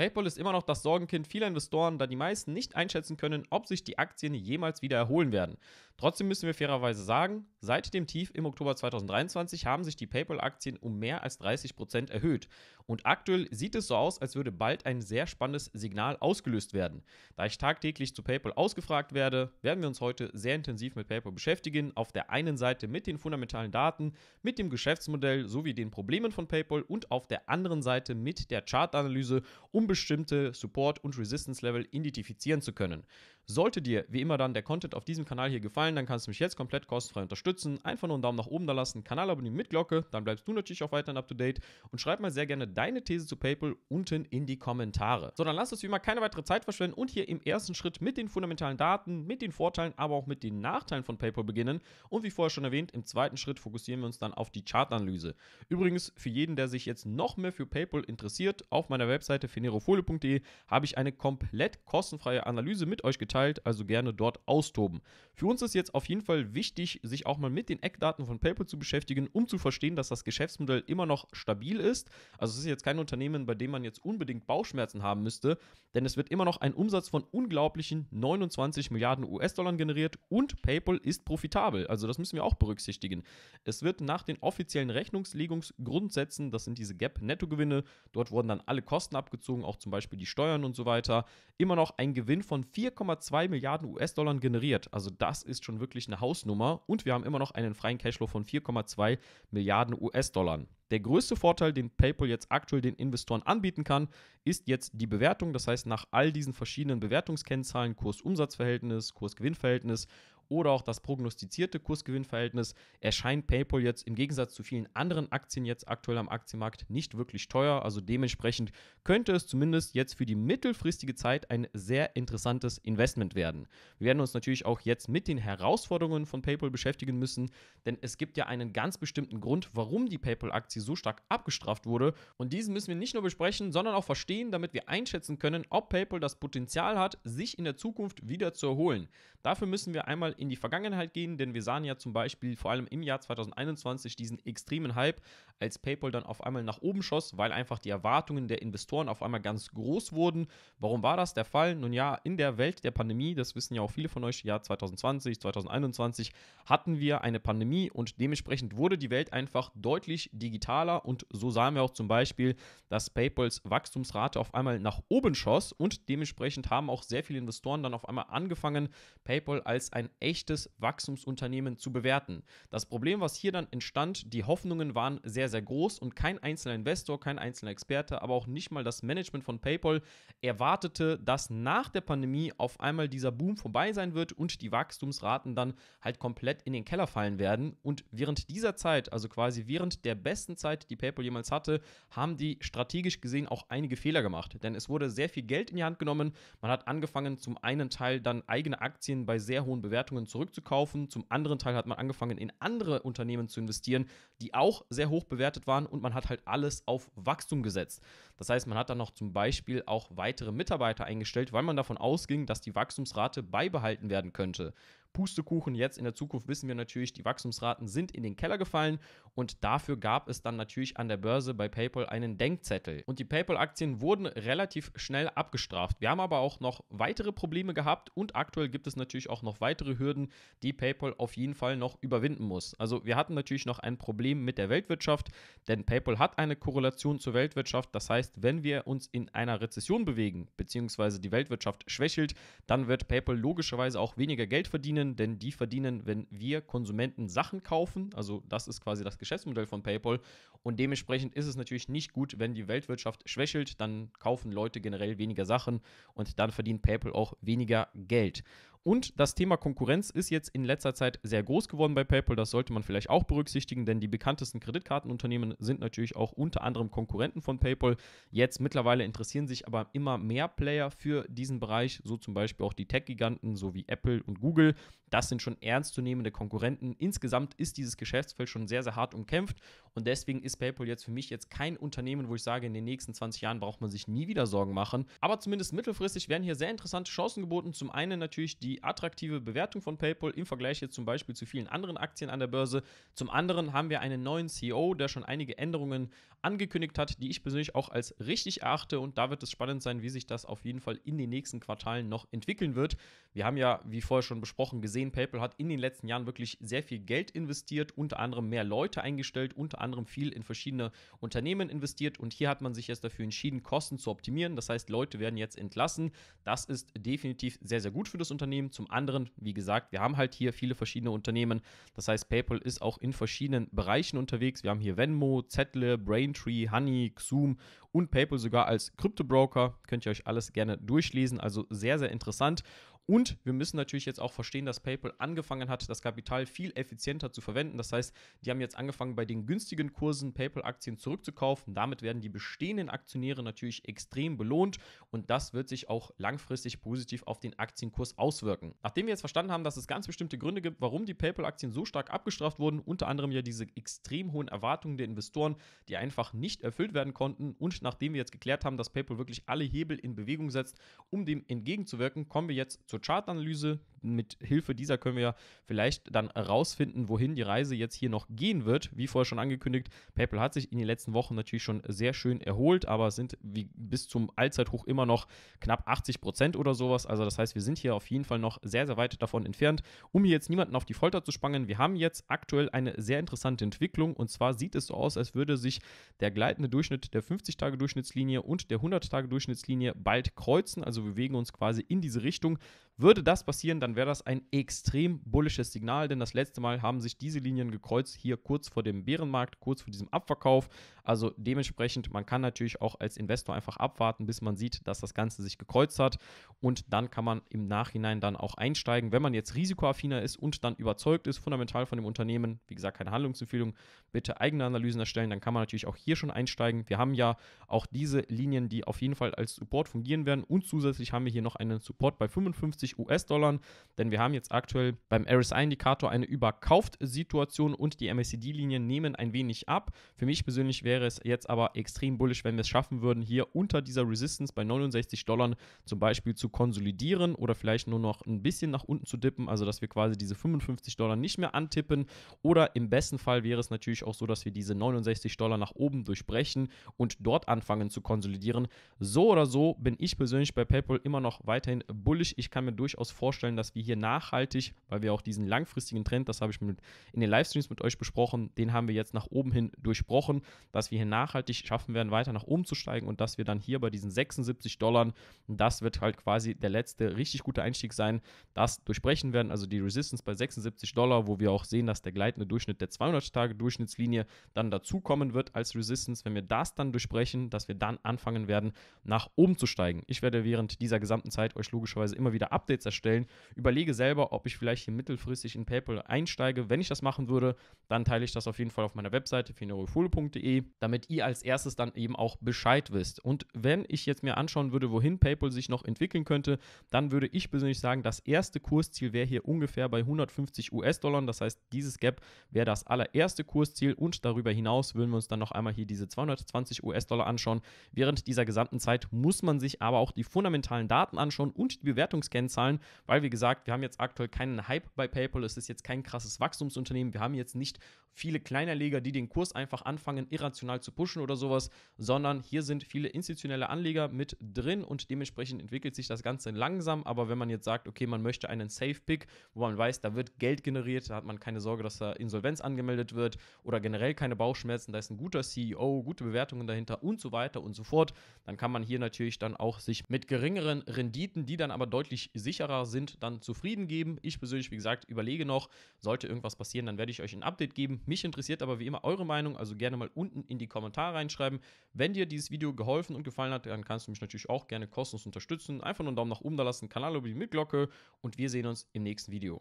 PayPal ist immer noch das Sorgenkind vieler Investoren, da die meisten nicht einschätzen können, ob sich die Aktien jemals wieder erholen werden. Trotzdem müssen wir fairerweise sagen, seit dem Tief im Oktober 2023 haben sich die PayPal-Aktien um mehr als 30% erhöht und aktuell sieht es so aus, als würde bald ein sehr spannendes Signal ausgelöst werden. Da ich tagtäglich zu PayPal ausgefragt werde, werden wir uns heute sehr intensiv mit PayPal beschäftigen. Auf der einen Seite mit den fundamentalen Daten, mit dem Geschäftsmodell sowie den Problemen von PayPal und auf der anderen Seite mit der Chartanalyse, um bestimmte Support- und Resistance-Level identifizieren zu können. Sollte dir wie immer dann der Content auf diesem Kanal hier gefallen, dann kannst du mich jetzt komplett kostenfrei unterstützen. Einfach nur einen Daumen nach oben da lassen, Kanal abonnieren mit Glocke, dann bleibst du natürlich auch weiterhin up to date und schreib mal sehr gerne deine These zu PayPal unten in die Kommentare. So, dann lasst uns wie immer keine weitere Zeit verschwenden und hier im ersten Schritt mit den fundamentalen Daten, mit den Vorteilen, aber auch mit den Nachteilen von PayPal beginnen. Und wie vorher schon erwähnt, im zweiten Schritt fokussieren wir uns dann auf die Chartanalyse. Übrigens, für jeden, der sich jetzt noch mehr für PayPal interessiert, auf meiner Webseite finerofolio.de habe ich eine komplett kostenfreie Analyse mit euch geteilt, also gerne dort austoben. Für uns ist jetzt auf jeden Fall wichtig, sich auch mal mit den Eckdaten von PayPal zu beschäftigen, um zu verstehen, dass das Geschäftsmodell immer noch stabil ist. Also es ist jetzt kein Unternehmen, bei dem man jetzt unbedingt Bauchschmerzen haben müsste, denn es wird immer noch ein Umsatz von unglaublichen 29 Milliarden US-Dollar generiert und PayPal ist profitabel. Also das müssen wir auch berücksichtigen. Es wird nach den offiziellen Rechnungslegungsgrundsätzen, das sind diese Gap-Nettogewinne, dort wurden dann alle Kosten abgezogen, auch zum Beispiel die Steuern und so weiter, immer noch ein Gewinn von 4,2 Milliarden US-Dollar generiert. Also das ist schon wirklich eine Hausnummer und wir haben immer noch einen freien Cashflow von 4,2 Milliarden US-Dollar. Der größte Vorteil, den PayPal jetzt aktuell den Investoren anbieten kann, ist jetzt die Bewertung. Das heißt, nach all diesen verschiedenen Bewertungskennzahlen, Kurs-Umsatz-Verhältnis, Kurs-Gewinn-Verhältnis oder auch das prognostizierte Kursgewinnverhältnis erscheint PayPal jetzt im Gegensatz zu vielen anderen Aktien jetzt aktuell am Aktienmarkt nicht wirklich teuer. Also dementsprechend könnte es zumindest jetzt für die mittelfristige Zeit ein sehr interessantes Investment werden. Wir werden uns natürlich auch jetzt mit den Herausforderungen von PayPal beschäftigen müssen, denn es gibt ja einen ganz bestimmten Grund, warum die PayPal-Aktie so stark abgestraft wurde. Und diesen müssen wir nicht nur besprechen, sondern auch verstehen, damit wir einschätzen können, ob PayPal das Potenzial hat, sich in der Zukunft wieder zu erholen. Dafür müssen wir einmal in die Vergangenheit gehen, denn wir sahen ja zum Beispiel vor allem im Jahr 2021 diesen extremen Hype, als PayPal dann auf einmal nach oben schoss, weil einfach die Erwartungen der Investoren auf einmal ganz groß wurden. Warum war das der Fall? Nun ja, in der Welt der Pandemie, das wissen ja auch viele von euch, Jahr 2020, 2021 hatten wir eine Pandemie und dementsprechend wurde die Welt einfach deutlich digitaler und so sahen wir auch zum Beispiel, dass PayPals Wachstumsrate auf einmal nach oben schoss und dementsprechend haben auch sehr viele Investoren dann auf einmal angefangen, PayPal als ein echtes Wachstumsunternehmen zu bewerten. Das Problem, was hier dann entstand, die Hoffnungen waren sehr, sehr groß und kein einzelner Investor, kein einzelner Experte, aber auch nicht mal das Management von PayPal erwartete, dass nach der Pandemie auf einmal dieser Boom vorbei sein wird und die Wachstumsraten dann halt komplett in den Keller fallen werden. Und während dieser Zeit, also quasi während der besten Zeit, die PayPal jemals hatte, haben die strategisch gesehen auch einige Fehler gemacht. Denn es wurde sehr viel Geld in die Hand genommen. Man hat angefangen, zum einen Teil dann eigene Aktien bei sehr hohen Bewertungen Unternehmen zurückzukaufen. Zum anderen Teil hat man angefangen, in andere Unternehmen zu investieren, die auch sehr hoch bewertet waren und man hat halt alles auf Wachstum gesetzt. Das heißt, man hat dann noch zum Beispiel auch weitere Mitarbeiter eingestellt, weil man davon ausging, dass die Wachstumsrate beibehalten werden könnte. Pustekuchen. Jetzt in der Zukunft wissen wir natürlich, die Wachstumsraten sind in den Keller gefallen und dafür gab es dann natürlich an der Börse bei PayPal einen Denkzettel. Und die PayPal-Aktien wurden relativ schnell abgestraft. Wir haben aber auch noch weitere Probleme gehabt und aktuell gibt es natürlich auch noch weitere Hürden, die PayPal auf jeden Fall noch überwinden muss. Also wir hatten natürlich noch ein Problem mit der Weltwirtschaft, denn PayPal hat eine Korrelation zur Weltwirtschaft. Das heißt, wenn wir uns in einer Rezession bewegen, beziehungsweise die Weltwirtschaft schwächelt, dann wird PayPal logischerweise auch weniger Geld verdienen verdienen, denn die verdienen, wenn wir Konsumenten Sachen kaufen. Also das ist quasi das Geschäftsmodell von PayPal. Und dementsprechend ist es natürlich nicht gut, wenn die Weltwirtschaft schwächelt, dann kaufen Leute generell weniger Sachen und dann verdient PayPal auch weniger Geld. Und das Thema Konkurrenz ist jetzt in letzter Zeit sehr groß geworden bei PayPal. Das sollte man vielleicht auch berücksichtigen, denn die bekanntesten Kreditkartenunternehmen sind natürlich auch unter anderem Konkurrenten von PayPal. Jetzt mittlerweile interessieren sich aber immer mehr Player für diesen Bereich, so zum Beispiel auch die Tech-Giganten, sowie Apple und Google. Das sind schon ernstzunehmende Konkurrenten. Insgesamt ist dieses Geschäftsfeld schon sehr, sehr hart umkämpft und deswegen ist PayPal jetzt für mich jetzt kein Unternehmen, wo ich sage, in den nächsten 20 Jahren braucht man sich nie wieder Sorgen machen. Aber zumindest mittelfristig werden hier sehr interessante Chancen geboten. Zum einen natürlich die die attraktive Bewertung von PayPal im Vergleich jetzt zum Beispiel zu vielen anderen Aktien an der Börse. Zum anderen haben wir einen neuen CEO, der schon einige Änderungen angekündigt hat, die ich persönlich auch als richtig erachte. Und da wird es spannend sein, wie sich das auf jeden Fall in den nächsten Quartalen noch entwickeln wird. Wir haben ja, wie vorher schon besprochen, gesehen, PayPal hat in den letzten Jahren wirklich sehr viel Geld investiert, unter anderem mehr Leute eingestellt, unter anderem viel in verschiedene Unternehmen investiert. Und hier hat man sich jetzt dafür entschieden, Kosten zu optimieren. Das heißt, Leute werden jetzt entlassen. Das ist definitiv sehr, sehr gut für das Unternehmen. Zum anderen, wie gesagt, wir haben halt hier viele verschiedene Unternehmen. Das heißt, PayPal ist auch in verschiedenen Bereichen unterwegs. Wir haben hier Venmo, Zettle, Brain Braintree, Honey, Xoom und PayPal sogar als Kryptobroker. Könnt ihr euch alles gerne durchlesen. Also sehr, sehr interessant. Und wir müssen natürlich jetzt auch verstehen, dass PayPal angefangen hat, das Kapital viel effizienter zu verwenden. Das heißt, die haben jetzt angefangen, bei den günstigen Kursen PayPal-Aktien zurückzukaufen. Damit werden die bestehenden Aktionäre natürlich extrem belohnt und das wird sich auch langfristig positiv auf den Aktienkurs auswirken. Nachdem wir jetzt verstanden haben, dass es ganz bestimmte Gründe gibt, warum die PayPal-Aktien so stark abgestraft wurden, unter anderem ja diese extrem hohen Erwartungen der Investoren, die einfach nicht erfüllt werden konnten und nachdem wir jetzt geklärt haben, dass PayPal wirklich alle Hebel in Bewegung setzt, um dem entgegenzuwirken, kommen wir jetzt zur Chartanalyse. Mit Hilfe dieser können wir vielleicht dann herausfinden, wohin die Reise jetzt hier noch gehen wird. Wie vorher schon angekündigt, PayPal hat sich in den letzten Wochen natürlich schon sehr schön erholt, aber sind bis zum Allzeithoch immer noch knapp 80 Prozent oder sowas. Also das heißt, wir sind hier auf jeden Fall noch sehr, sehr weit davon entfernt. Um hier jetzt niemanden auf die Folter zu spannen, wir haben jetzt aktuell eine sehr interessante Entwicklung und zwar sieht es so aus, als würde sich der gleitende Durchschnitt der 50-Tage-Durchschnittslinie und der 100-Tage-Durchschnittslinie bald kreuzen. Also wir bewegen uns quasi in diese Richtung. Würde das passieren, dann wäre das ein extrem bullisches Signal, denn das letzte Mal haben sich diese Linien gekreuzt, hier kurz vor dem Bärenmarkt, kurz vor diesem Abverkauf. Also dementsprechend, man kann natürlich auch als Investor einfach abwarten, bis man sieht, dass das Ganze sich gekreuzt hat. Und dann kann man im Nachhinein dann auch einsteigen. Wenn man jetzt risikoaffiner ist und dann überzeugt ist, fundamental von dem Unternehmen, wie gesagt, keine Handlungsempfehlung, bitte eigene Analysen erstellen, dann kann man natürlich auch hier schon einsteigen. Wir haben ja auch diese Linien, die auf jeden Fall als Support fungieren werden. Und zusätzlich haben wir hier noch einen Support bei 55 50 US-Dollar, denn wir haben jetzt aktuell beim RSI-Indikator eine Überkauft-Situation und die MACD-Linien nehmen ein wenig ab. Für mich persönlich wäre es jetzt aber extrem bullisch, wenn wir es schaffen würden, hier unter dieser Resistance bei 69 Dollar zum Beispiel zu konsolidieren oder vielleicht nur noch ein bisschen nach unten zu dippen, also dass wir quasi diese 55 Dollar nicht mehr antippen oder im besten Fall wäre es natürlich auch so, dass wir diese 69 Dollar nach oben durchbrechen und dort anfangen zu konsolidieren. So oder so bin ich persönlich bei PayPal immer noch weiterhin bullisch. Ich kann mir mir durchaus vorstellen, dass wir hier nachhaltig, weil wir auch diesen langfristigen Trend, das habe ich mit, in den Livestreams mit euch besprochen, den haben wir jetzt nach oben hin durchbrochen, dass wir hier nachhaltig schaffen werden, weiter nach oben zu steigen und dass wir dann hier bei diesen 76 Dollar, das wird halt quasi der letzte richtig gute Einstieg sein, das durchbrechen werden, also die Resistance bei 76 Dollar, wo wir auch sehen, dass der gleitende Durchschnitt der 200-Tage-Durchschnittslinie dann dazukommen wird als Resistance, wenn wir das dann durchbrechen, dass wir dann anfangen werden, nach oben zu steigen. Ich werde während dieser gesamten Zeit euch logischerweise immer wieder ab Updates erstellen. Überlege selber, ob ich vielleicht hier mittelfristig in PayPal einsteige. Wenn ich das machen würde, dann teile ich das auf jeden Fall auf meiner Webseite finerofool.de, damit ihr als erstes dann eben auch Bescheid wisst. Und wenn ich jetzt mir anschauen würde, wohin PayPal sich noch entwickeln könnte, dann würde ich persönlich sagen, das erste Kursziel wäre hier ungefähr bei 150 US-Dollar. Das heißt, dieses Gap wäre das allererste Kursziel und darüber hinaus würden wir uns dann noch einmal hier diese 220 US-Dollar anschauen. Während dieser gesamten Zeit muss man sich aber auch die fundamentalen Daten anschauen und die Bewertungskennzahlen Zahlen, weil wie gesagt, wir haben jetzt aktuell keinen Hype bei PayPal, es ist jetzt kein krasses Wachstumsunternehmen, wir haben jetzt nicht viele Kleinerleger, die den Kurs einfach anfangen, irrational zu pushen oder sowas, sondern hier sind viele institutionelle Anleger mit drin und dementsprechend entwickelt sich das Ganze langsam. Aber wenn man jetzt sagt, okay, man möchte einen Safe-Pick, wo man weiß, da wird Geld generiert, da hat man keine Sorge, dass da Insolvenz angemeldet wird oder generell keine Bauchschmerzen, da ist ein guter CEO, gute Bewertungen dahinter und so weiter und so fort, dann kann man hier natürlich dann auch sich mit geringeren Renditen, die dann aber deutlich sicherer sind, dann zufrieden geben. Ich persönlich, wie gesagt, überlege noch, sollte irgendwas passieren, dann werde ich euch ein Update geben. Mich interessiert aber wie immer eure Meinung, also gerne mal unten in die Kommentare reinschreiben. Wenn dir dieses Video geholfen und gefallen hat, dann kannst du mich natürlich auch gerne kostenlos unterstützen. Einfach nur einen Daumen nach oben da lassen, Kanal mit Glocke und wir sehen uns im nächsten Video.